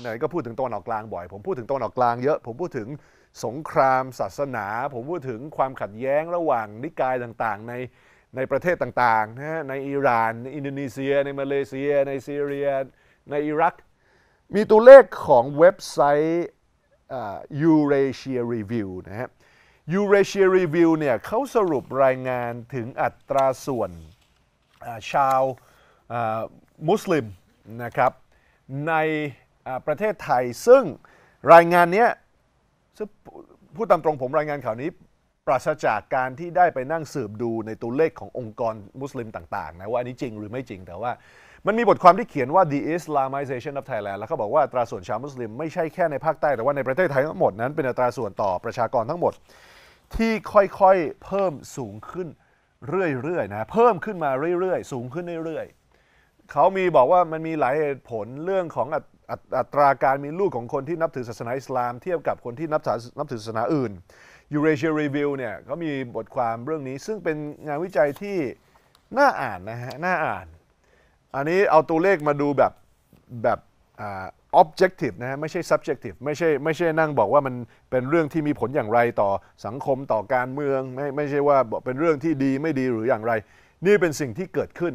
ไหนก็พูดถึงตัวหนออกกลางบ่อย ผมพูดถึงตัวหนออกกลางเยอะ ผมพูดถึงสงครามศาสนา ผมพูดถึงความขัดแย้งระหว่างนิกายต่างๆในในประเทศต่างๆนะฮะ ในอิหร่าน อินโดนีเซีย ในมาเลเซีย ในซีเรีย ในอิรัก มีตัวเลขของเว็บไซต์ยูเรเชียรีวิวนะฮะยูเรเชียรีวิวเนี่ยเขาสรุปรายงานถึงอัตราส่วน ชาวมุสลิมนะครับในประเทศไทยซึ่งรายงานนี้พูดตามตรงผมรายงานข่าวนี้ปราศจากการที่ได้ไปนั่งสืบดูในตัวเลขขององค์กรมุสลิมต่างๆนะว่าอันนี้จริงหรือไม่จริงแต่ว่ามันมีบทความที่เขียนว่า the Islamization of Thailand แล้วเขาบอกว่าอัตราส่วนชาวมุสลิมไม่ใช่แค่ในภาคใต้แต่ว่าในประเทศไทยทั้งหมดนั้นเป็นอัตราส่วนต่อประชากรทั้งหมด ที่ค่อยๆเพิ่มสูงขึ้นเรื่อยๆนะเพิ่มขึ้นมาเรื่อยๆ สูงขึ้นเรื่อยๆเขามีบอกว่ามันมีหลายผลเรื่องของอัตราการมีลูกของคนที่นับถือศาสนาอิสลามเทียบกับคนที่นับถือนับถือศาสนาอื่น Eurasia Review เนี่ยเขามีบทความเรื่องนี้ซึ่งเป็นงานวิจัยที่น่าอ่านนะฮะน่าอ่าน อันนี้เอาตัวเลขมาดูแบบแบบอ objective นะฮะไม่ใช่ subjective ไม่ใช่ไม่ใช่นั่งบอกว่ามันเป็นเรื่องที่มีผลอย่างไรต่อสังคมต่อการเมือง ไม่ไม่ใช่ว่าเป็นเรื่องที่ดีไม่ดีหรืออย่างไร นี่เป็นสิ่งที่เกิดขึ้น